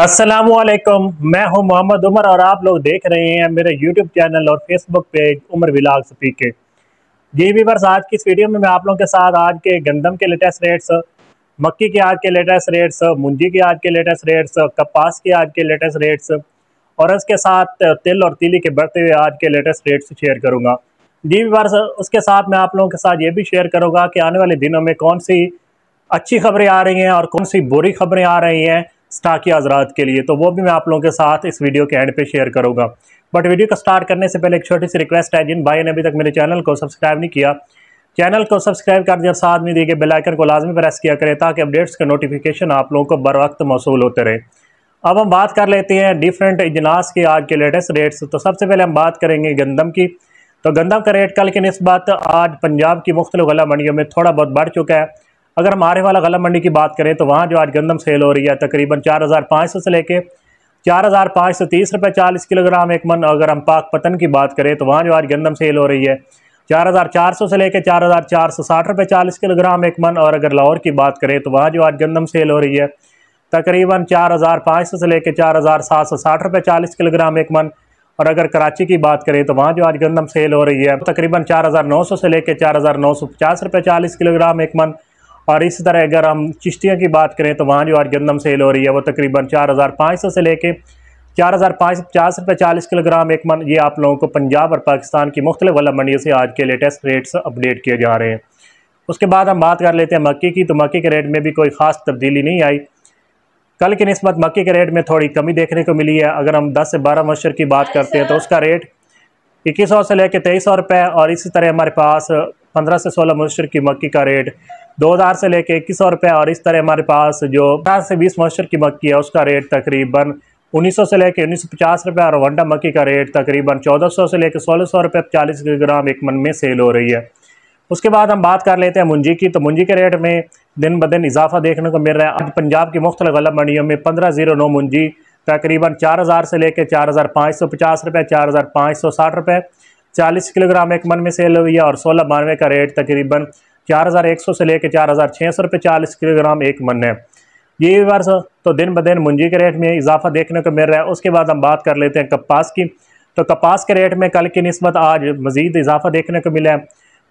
असलम मैं हूं मोहम्मद उमर और आप लोग देख रहे हैं मेरे यूट्यूब चैनल और फेसबुक पेज उमर विलाग स्पीके जी वीवर्स आज की इस वीडियो में मैं आप लोगों के साथ आज के गंदम के लेटेस्ट रेट्स मक्की के आज के लेटेस्ट रेट्स मुंजी के आज के लेटेस्ट रेट्स कपास के आज के लेटेस्ट रेट्स और इसके साथ तिल और तिली के बढ़ते हुए आज के लेटेस्ट रेट्स शेयर करूँगा जी वीवर्स उसके साथ मैं आप लोगों के साथ ये भी शेयर करूँगा कि आने वाले दिनों में कौन सी अच्छी खबरें आ रही हैं और कौन सी बुरी खबरें आ रही हैं स्टाकी हजरात के लिए तो वो भी मैं आप लोगों के साथ इस वीडियो के एंड पे शेयर करूँगा बट वीडियो का स्टार्ट करने से पहले एक छोटी सी रिक्वेस्ट है जिन भाई ने अभी तक मेरे चैनल को सब्सक्राइब नहीं किया चैनल को सब्सक्राइब कर दिया साथ में दिए गए बेलाइकन को लाजमी प्रेस किया करें ताकि अपडेट्स का नोटिफिकेशन आप लोगों को बर वक्त मौसू होते रहे अब हम बात कर लेते हैं डिफरेंट इजनास के आज के लेटेस्ट रेट्स तो सबसे पहले हम बात करेंगे गंदम की तो गंदम का रेट कल के नस्बत आज पंजाब की मुख्तलिफ गला मंडियों में थोड़ा बहुत बढ़ चुका है अगर हम आरे वाला गला मंडी की बात करें तो वहाँ जो आज गंदम सेल हो रही है तकरीबन चार हज़ार पाँच सौ से लेके चार हज़ार पाँच सौ तीस रुपये चालीस किलोग्राम एक मन अगर हम पाक पतन की बात करें तो वहाँ जो आज गंदम सेल हो रही है चार हज़ार चार सौ से लेकर चार हज़ार चार सौ साठ रुपये चालीस किलोग्राम एक मन और अगर लाहौर की बात करें तो वहाँ जो आज गंदम सेल हो रही है तकरीबन चार हज़ार पाँच सौ से लेकर चार हज़ार सात सौ साठ रुपये चालीस किलोग्राम एक मन और अगर कराची की बात करें तो वहाँ जो आज गंदम सेल हो रही है तकरीबन चार हज़ार नौ सौ से लेकर चार हज़ार नौ सौ पचास रुपये चालीस किलोग्राम एक मन और इसी तरह अगर हम चिश्तिया की बात करें तो वहाँ जो आज गंदम सेल हो रही है वो तकरीबन चार हज़ार पाँच सौ से लेके चार हज़ार पाँच सौ पचास रुपये चालीस किलोग्राम एक मन ये आप लोगों को पंजाब और पाकिस्तान की मुख्तलिफ वाला मंडियों से आज के लेटेस्ट रेट्स अपडेट किए जा रहे हैं उसके बाद हम बात कर लेते हैं मक्की की तो मक्की के रेट में भी कोई ख़ास तब्दीली नहीं आई कल की नस्बत मक्की के रेट में थोड़ी कमी देखने को मिली है अगर हम दस से बारह मशर की बात करते हैं तो उसका रेट इक्कीस सौ से लेकर तेईस सौ रुपये और इसी तरह हमारे पास पंद्रह से सोलह मॉइस्चर की मक्की का रेट दो हज़ार से लेके इक्कीस सौ रुपये और इस तरह हमारे पास जो पचास से बीस मॉइस्चर की मक्की है उसका रेट तकरीबन उन्नीस सौ से लेके उन्नीस सौ पचास रुपये और वंडा मक्की का रेट तकरीबन चौदह सौ से लेके सोलह सौ रुपये चालीस ग्राम एक मन में सेल हो रही है उसके बाद हम बात कर लेते हैं मुंजी की तो मुंजी के रेट में दिन ब दिन इजाफा देखने को मिल रहा है आज पंजाब की मुख्तल गलब मंडियों में पंद्रह जीरो नौ मुंजी तकरीबन चार हज़ार से लेकर चार हज़ार पाँच सौ पचास रुपये चार हज़ार पाँच सौ साठ रुपये चालीस किलोग्राम एक मन में सेल हुई है और सोलह बानवे का रेट तकरीबन चार हज़ार एक सौ से लेकर चार हज़ार छः सौ रुपये चालीस किलोग्राम एक मन है ये वर्ष तो दिन ब दिन मुंजी के रेट में इजाफा देखने को मिल रहा है उसके बाद हम बात कर लेते हैं कपास की तो कपास के रेट में कल की नस्बत आज मज़ीद इजाफा देखने को मिला है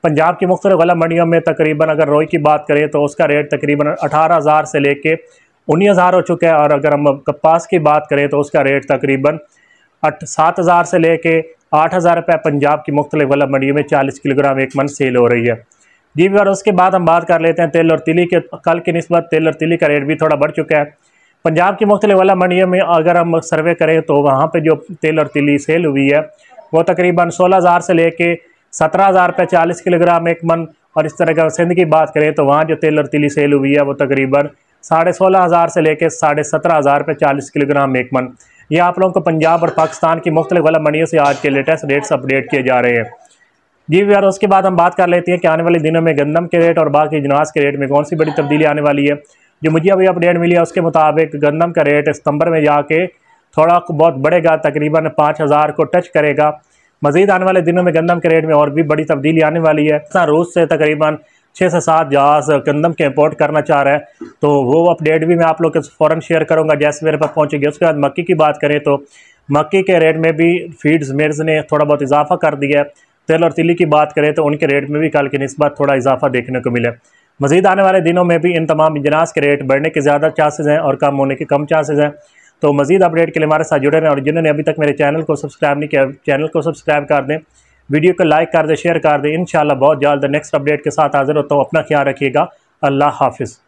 पंजाब की मुख्तु गला मंडियों में तकरीबन अगर रोई की बात करें तो उसका रेट तकरीबन अठारह हज़ार से लेके उन्नीस हज़ार हो चुका है और अगर हम कपास की बात करें तो उसका रेट तकरीबन अठ सात हज़ार से कर आठ हज़ार रुपये पंजाब की मुख्तलि गलब मंडियों में चालीस किलोग्राम एक मन सेल हो रही है जी भी और उसके बाद हम बात कर लेते हैं तेल और तिली के कल की नस्बत तेल और तिली का रेट भी थोड़ा बढ़ चुका है पंजाब की मुख्तलि गलब मंडियों में अगर हम सर्वे करें तो वहाँ पर जो तेल और तिली सेल हुई है वो तकरीबन सोलह हज़ार से लेके सत्रह हज़ार रुपये चालीस किलोग्राम एक मन और इस तरह का सिंध की बात करें तो वहाँ जो तेल और तिली सेल हुई है वो तकरीबन साढ़े सोलह हज़ार से लेके साढ़े सत्रह हज़ार रुपये चालीस किलोग्राम एक मन ये आप लोगों को पंजाब और पाकिस्तान की मुख्तलिफ वाला मंडियों से आज के लेटेस्ट रेट्स अपडेट किए जा रहे हैं जी यार उसके बाद हम बात कर लेते हैं कि आने वाले दिनों में गंदम के रेट और बाकी जनाज के रेट में कौन सी बड़ी तब्दीली आने वाली है जो मुझे अभी अपडेट मिली है उसके मुताबिक गंदम का रेट सितंबर में जाके थोड़ा बहुत बढ़ेगा तकरीबन पाँच हज़ार को टच करेगा मजीद आने वाले दिनों में गंदम के रेट में और भी बड़ी तब्दीली आने वाली है रूस से तकरीबन छः से सात जहाज़ गंदम के इम्पोर्ट करना चाह रहा है तो वो अपडेट भी मैं आप लोग के फ़ौरन शेयर करूँगा जैसे मेरे पास पहुँचेगी उसके बाद मक्की की बात करें तो मक्की के रेट में भी फीड्स मिर्स ने थोड़ा बहुत इजाफा कर दिया है तेल और तिली की बात करें तो उनके रेट में भी कल की नस्बत थोड़ा इजाफा देखने को मिले मजीद आने वाले दिनों में भी इन तमाम इजनास के रेट बढ़ने के ज़्यादा चांसेस हैं और कम होने के कम चांसेस हैं तो मजीद अपडेट के लिए हमारे साथ जुड़े रहें और जिन्होंने अभी तक मेरे चैनल को सब्सक्राइब नहीं किया चैनल को सब्सक्राइब कर दें वीडियो को लाइक कर दें शेयर कर दें इन बहुत जल्द नेक्स्ट अपडेट के साथ हाजिर होता हूँ अपना ख्याल रखिएगा अल्लाह हाफिज़